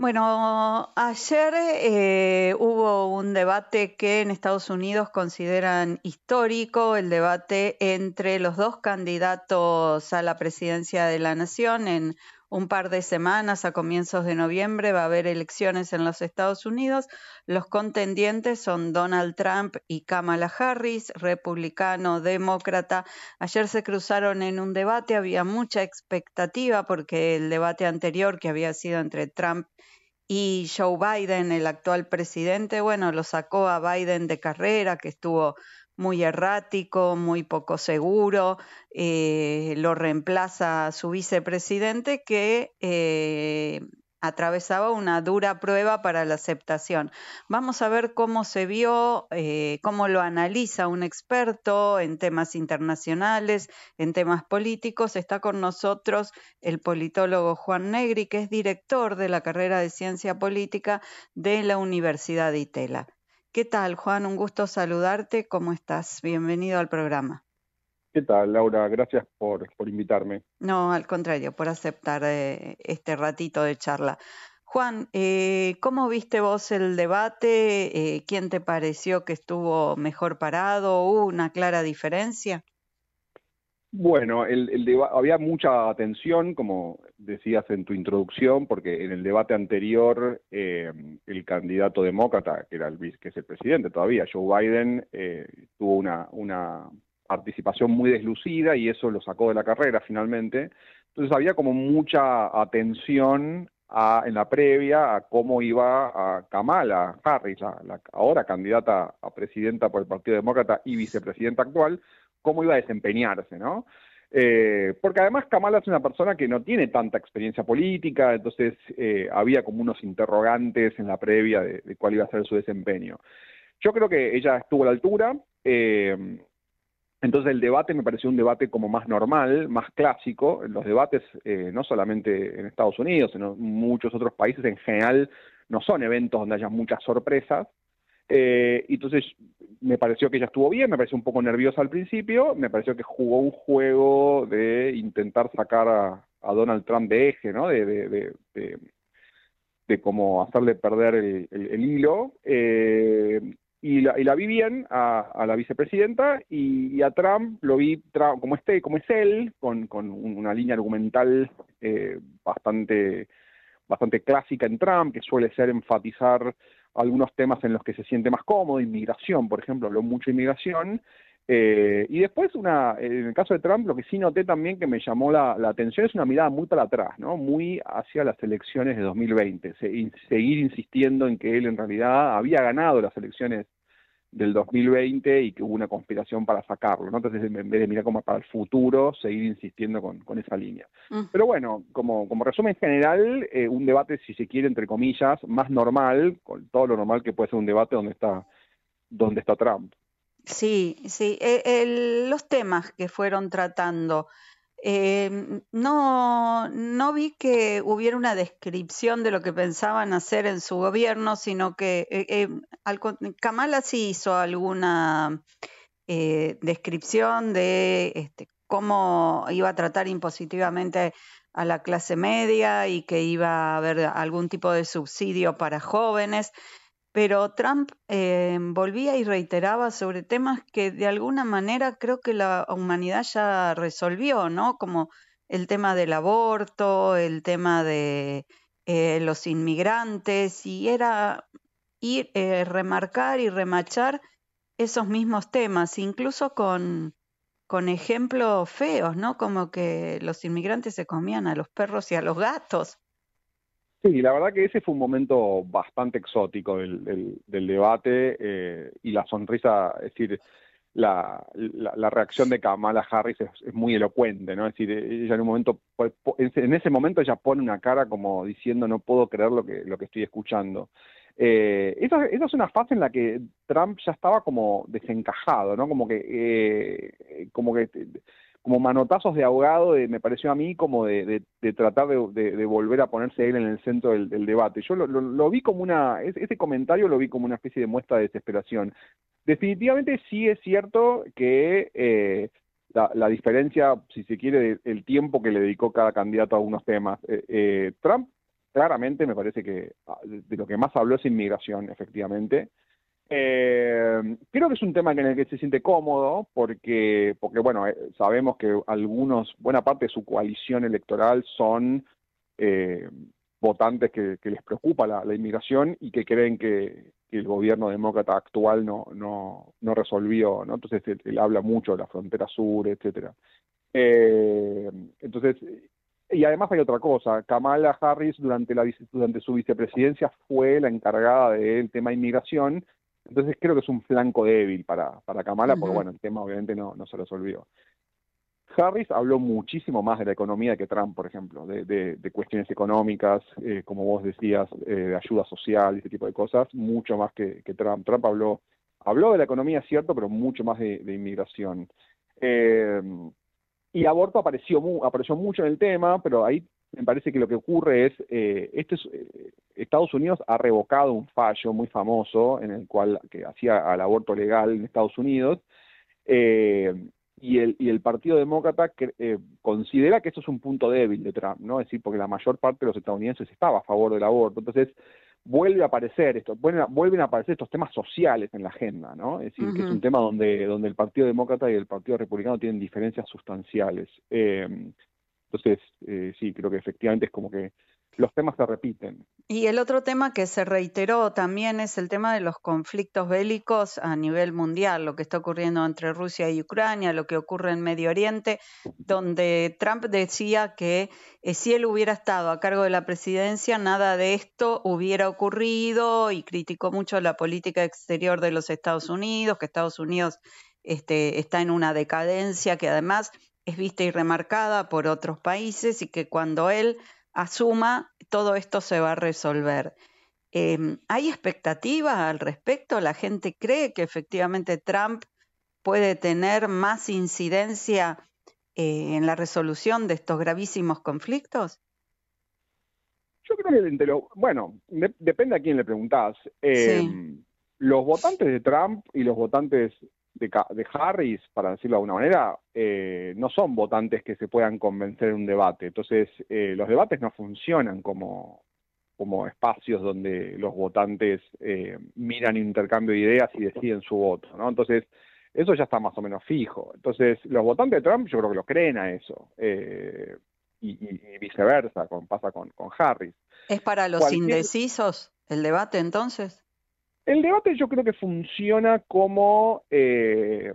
Bueno, ayer eh, hubo un debate que en Estados Unidos consideran histórico, el debate entre los dos candidatos a la presidencia de la nación en un par de semanas a comienzos de noviembre va a haber elecciones en los Estados Unidos. Los contendientes son Donald Trump y Kamala Harris, republicano, demócrata. Ayer se cruzaron en un debate, había mucha expectativa porque el debate anterior que había sido entre Trump y Joe Biden, el actual presidente, bueno, lo sacó a Biden de carrera, que estuvo muy errático, muy poco seguro, eh, lo reemplaza su vicepresidente que eh, atravesaba una dura prueba para la aceptación. Vamos a ver cómo se vio, eh, cómo lo analiza un experto en temas internacionales, en temas políticos. Está con nosotros el politólogo Juan Negri, que es director de la carrera de Ciencia Política de la Universidad de Itela. ¿Qué tal, Juan? Un gusto saludarte. ¿Cómo estás? Bienvenido al programa. ¿Qué tal, Laura? Gracias por, por invitarme. No, al contrario, por aceptar eh, este ratito de charla. Juan, eh, ¿cómo viste vos el debate? Eh, ¿Quién te pareció que estuvo mejor parado? ¿Hubo una clara diferencia? Bueno, había mucha atención, como decías en tu introducción, porque en el debate anterior eh, el candidato demócrata, que era el que es el presidente todavía, Joe Biden, eh, tuvo una, participación muy deslucida y eso lo sacó de la carrera finalmente. Entonces había como mucha atención en la previa a cómo iba a Kamala Harris, la ahora candidata a presidenta por el Partido Demócrata y vicepresidenta actual, cómo iba a desempeñarse, ¿no? Eh, porque además Kamala es una persona que no tiene tanta experiencia política, entonces eh, había como unos interrogantes en la previa de, cuál iba a ser su desempeño. Yo creo que ella estuvo a la altura, eh, entonces el debate me pareció un debate como más normal, más clásico. Los debates no solamente en Estados Unidos, sino en muchos otros países en general no son eventos donde haya muchas sorpresas. Eh, entonces me pareció que ella estuvo bien, me pareció un poco nerviosa al principio, me pareció que jugó un juego de intentar sacar a, Donald Trump de eje, ¿no? De, de, de, como hacerle perder el, hilo. Eh, y, la, y la, vi bien a, la vicepresidenta y, a Trump lo vi como este, como es él, con, con una línea argumental eh, bastante, bastante clásica en Trump, que suele ser enfatizar algunos temas en los que se siente más cómodo, inmigración, por ejemplo, habló mucho de inmigración. Eh, y después, una, en el caso de Trump, lo que sí noté también que me llamó la, atención es una mirada muy para atrás, ¿no? muy hacia las elecciones de 2020, seguir insistiendo en que él en realidad había ganado las elecciones del 2020 y que hubo una conspiración para sacarlo, ¿no? Entonces, en vez de mirar como para el futuro, seguir insistiendo con, esa línea. Mm. Pero bueno, como, como resumen general, eh, un debate, si se quiere, entre comillas, más normal, con todo lo normal que puede ser un debate donde está, donde está Trump. Sí, sí. Eh, los temas que fueron tratando, Em, no, no vi que hubiera una descripción de lo que pensaban hacer en su gobierno, sino que eh, em, Kamala sí hizo alguna eh, descripción de este, cómo iba a tratar impositivamente a la clase media y que iba a haber algún tipo de subsidio para jóvenes pero Trump eh, volvía y reiteraba sobre temas que de alguna manera creo que la humanidad ya resolvió, ¿no? Como el tema del aborto, el tema de eh, los inmigrantes, y era ir, eh, remarcar y remachar esos mismos temas, incluso con, con ejemplos feos, ¿no? Como que los inmigrantes se comían a los perros y a los gatos. Sí, la verdad que ese fue un momento bastante exótico del, debate eh, y la sonrisa, es decir, la, reacción de Kamala Harris es, muy elocuente, ¿no? Es decir, ella en un momento, pues, en ese momento ella pone una cara como diciendo no puedo creer lo que, lo que estoy escuchando. Eh, esa, es una fase en la que Trump ya estaba como desencajado, ¿no? Como que, eh, como que como manotazos de ahogado, me pareció a mí como de, tratar de, volver a ponerse él en el centro del, debate. Yo lo, vi como una, este comentario lo vi como una especie de muestra de desesperación. Definitivamente sí es cierto que eh, la, diferencia, si se quiere, el tiempo que le dedicó cada candidato a unos temas. Eh, eh, Trump claramente me parece que ah, de lo que más habló es inmigración, efectivamente. Eh, creo que es un tema en el que se siente cómodo, porque, porque bueno, eh, sabemos que algunos, buena parte de su coalición electoral son eh, votantes que, les preocupa la, inmigración y que creen que, el gobierno demócrata actual no, no, no resolvió, ¿no? Entonces él, habla mucho de la frontera sur, etcétera. Eh, entonces, y además hay otra cosa, Kamala Harris durante, la, durante su vicepresidencia fue la encargada del tema inmigración entonces creo que es un flanco débil para, para Kamala, porque bueno, el tema obviamente no, no se resolvió. Harris habló muchísimo más de la economía que Trump, por ejemplo, de, cuestiones económicas, eh, como vos decías, eh, de ayuda social, ese tipo de cosas, mucho más que, Trump. Trump habló, habló de la economía, cierto, pero mucho más de, inmigración. Eh, y aborto apareció, apareció mucho en el tema, pero ahí me parece que lo que ocurre es, eh, este eh, Estados Unidos ha revocado un fallo muy famoso en el cual que hacía al aborto legal en Estados Unidos eh, y, el, el Partido Demócrata considera que esto es un punto débil de Trump, no es decir porque la mayor parte de los estadounidenses estaba a favor del aborto, entonces vuelve a aparecer esto, vuelven a, aparecer estos temas sociales en la agenda, ¿no? Es decir, que es un tema donde, donde el Partido Demócrata y el Partido Republicano tienen diferencias sustanciales. Entonces, eh, sí, creo que efectivamente es como que los temas se repiten. Y el otro tema que se reiteró también es el tema de los conflictos bélicos a nivel mundial, lo que está ocurriendo entre Rusia y Ucrania, lo que ocurre en Medio Oriente, donde Trump decía que eh, si él hubiera estado a cargo de la presidencia, nada de esto hubiera ocurrido y criticó mucho la política exterior de los Estados Unidos, que Estados Unidos este, está en una decadencia que además es vista y remarcada por otros países y que cuando él asuma todo esto se va a resolver. Em, ¿Hay expectativas al respecto? ¿La gente cree que efectivamente Trump puede tener más incidencia eh, en la resolución de estos gravísimos conflictos? Yo creo que, bueno, depende a quién le preguntás. Em, los votantes de Trump y los votantes de, Harris, para decirlo de alguna manera, eh, no son votantes que se puedan convencer en un debate. Entonces, eh, los debates no funcionan como, como espacios donde los votantes eh, miran intercambio de ideas y deciden su voto, ¿no? Entonces, eso ya está más o menos fijo. Entonces, los votantes de Trump yo creo que lo creen a eso. y, viceversa, con, pasa con, Harris. ¿Es para los indecisos el debate entonces? El debate yo creo que funciona como eh,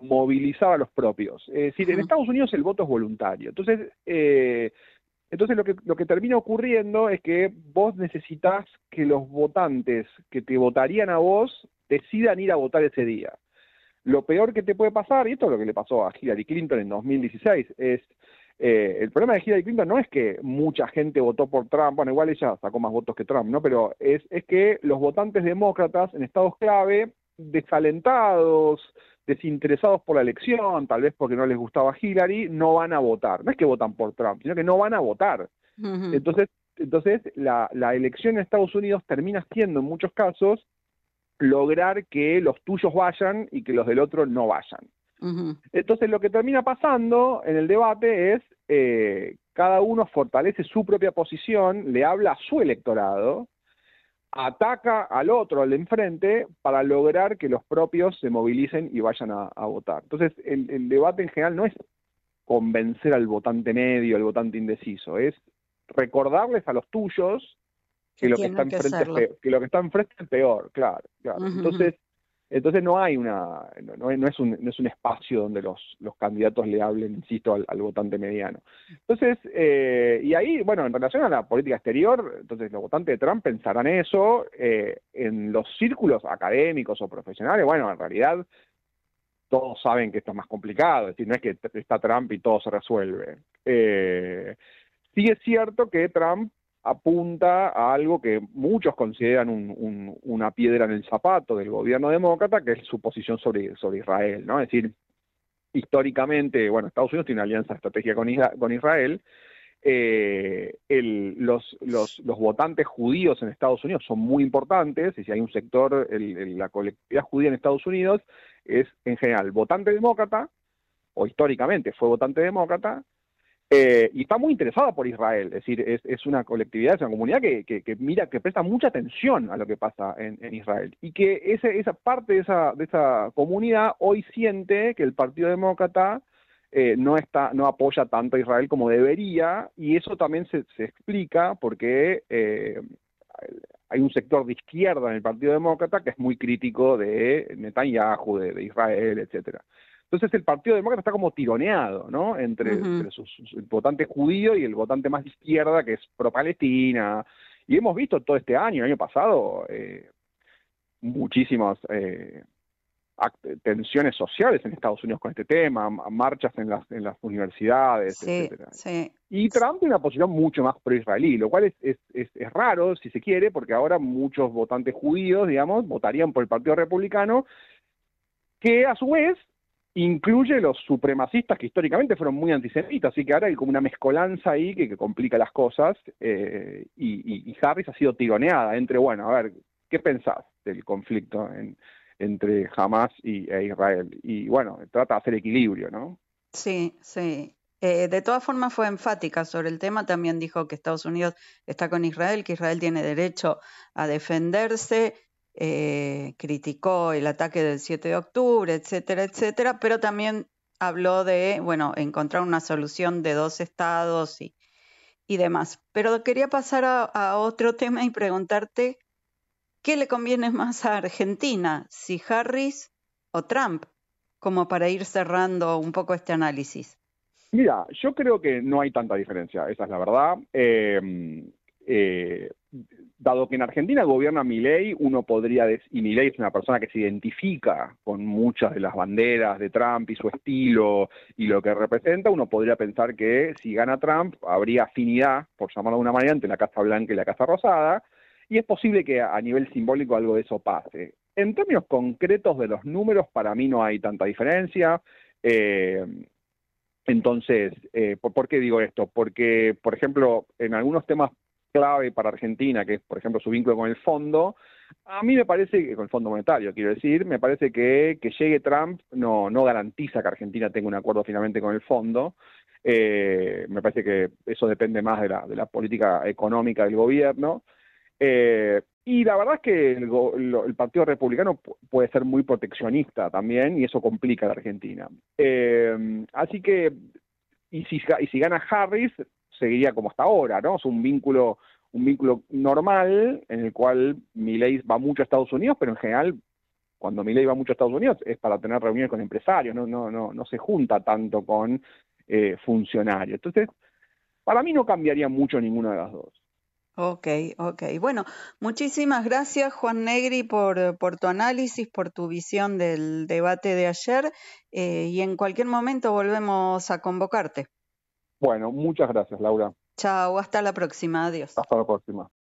movilizar a los propios. Es decir, en Estados Unidos el voto es voluntario. Entonces, eh, entonces lo que, lo que termina ocurriendo es que vos necesitas que los votantes que te votarían a vos decidan ir a votar ese día. Lo peor que te puede pasar, y esto es lo que le pasó a Hillary Clinton en 2016, es eh, el problema de Hillary Clinton no es que mucha gente votó por Trump, bueno, igual ella sacó más votos que Trump, ¿no? Pero es, es que los votantes demócratas en estados clave, desalentados, desinteresados por la elección, tal vez porque no les gustaba Hillary, no van a votar. No es que votan por Trump, sino que no van a votar. Entonces, entonces la elección en Estados Unidos termina siendo en muchos casos lograr que los tuyos vayan y que los del otro no vayan. Entonces lo que termina pasando en el debate es eh, cada uno fortalece su propia posición, le habla a su electorado, ataca al otro, al de enfrente, para lograr que los propios se movilicen y vayan a, votar. Entonces el, debate en general no es convencer al votante medio, al votante indeciso, es recordarles a los tuyos que, lo que, está enfrente es peor, que lo que está es peor, claro, Entonces, entonces no hay una, no, es, un, no es un espacio donde los, los candidatos le hablen, insisto, al, votante mediano. Entonces, eh, y ahí, bueno, en relación a la política exterior, entonces los votantes de Trump pensarán eso eh, en los círculos académicos o profesionales, bueno, en realidad todos saben que esto es más complicado, es decir, no es que está Trump y todo se resuelve. Eh, sí es cierto que Trump apunta a algo que muchos consideran una piedra en el zapato del gobierno demócrata, que es su posición sobre, Israel, ¿no? Es decir, históricamente, bueno, Estados Unidos tiene una alianza estratégica con, con Israel, eh, los, votantes judíos en Estados Unidos son muy importantes, y si hay un sector, la colectividad judía en Estados Unidos es en general votante demócrata, o históricamente fue votante demócrata, eh, y está muy interesada por Israel, es decir, es, una colectividad, es una comunidad que, que, mira, que presta mucha atención a lo que pasa en, Israel y que ese, esa parte de esa, de esa comunidad hoy siente que el Partido Demócrata eh, no está no apoya tanto a Israel como debería y eso también se, explica porque eh, hay un sector de izquierda en el Partido Demócrata que es muy crítico de Netanyahu, de, de Israel, etcétera. Entonces el Partido Demócrata está como tironeado, ¿no? Entre, el votante judío y el votante más de izquierda, que es pro-Palestina. Y hemos visto todo este año, el año pasado, eh, muchísimas eh, tensiones sociales en Estados Unidos con este tema, marchas en las, en las universidades, etcétera. Y Trump tiene una posición mucho más pro-israelí, lo cual es, raro, si se quiere, porque ahora muchos votantes judíos, digamos, votarían por el Partido Republicano, que a su vez incluye los supremacistas que históricamente fueron muy antisemitas, así que ahora hay como una mezcolanza ahí que, complica las cosas, eh, y, Harris ha sido tironeada entre, bueno, a ver, ¿qué pensás del conflicto entre Hamas y, e Israel? Y bueno, trata de hacer equilibrio, ¿no? Sí, sí. Eh, de todas formas fue enfática sobre el tema, también dijo que Estados Unidos está con Israel, que Israel tiene derecho a defenderse, eh, criticó el ataque del 7 de octubre, etcétera, etcétera, pero también habló de, bueno, encontrar una solución de dos estados y, demás. Pero quería pasar a, otro tema y preguntarte, ¿qué le conviene más a Argentina, si Harris o Trump? Como para ir cerrando un poco este análisis. Mira, yo creo que no hay tanta diferencia, esa es la verdad. Em, eh, dado que en Argentina gobierna Milei, uno podría decir, y Miley es una persona que se identifica con muchas de las banderas de Trump y su estilo y lo que representa, uno podría pensar que si gana Trump habría afinidad, por llamarlo de una manera, entre la Casa Blanca y la Casa Rosada, y es posible que a nivel simbólico algo de eso pase. En términos concretos de los números, para mí no hay tanta diferencia. Eh, entonces, eh, ¿por, qué digo esto? Porque, por ejemplo, en algunos temas clave para Argentina, que es, por ejemplo, su vínculo con el fondo, a mí me parece que, con el Fondo Monetario, quiero decir, me parece que que llegue Trump no, no garantiza que Argentina tenga un acuerdo finalmente con el fondo. Eh, me parece que eso depende más de la, política económica del gobierno. Eh, y la verdad es que el, Partido Republicano puede ser muy proteccionista también y eso complica a la Argentina. Eh, así que, y si, y si gana Harris, seguiría como hasta ahora, ¿no? Es un vínculo, un vínculo normal en el cual ley va mucho a Estados Unidos, pero en general cuando ley va mucho a Estados Unidos es para tener reuniones con empresarios, no, se junta tanto con eh, funcionarios. Entonces, para mí no cambiaría mucho ninguna de las dos. Ok, ok. Bueno, muchísimas gracias Juan Negri por, tu análisis, por tu visión del debate de ayer eh, y en cualquier momento volvemos a convocarte. Bueno, muchas gracias, Laura. Chao, hasta la próxima. Adiós. Hasta la próxima.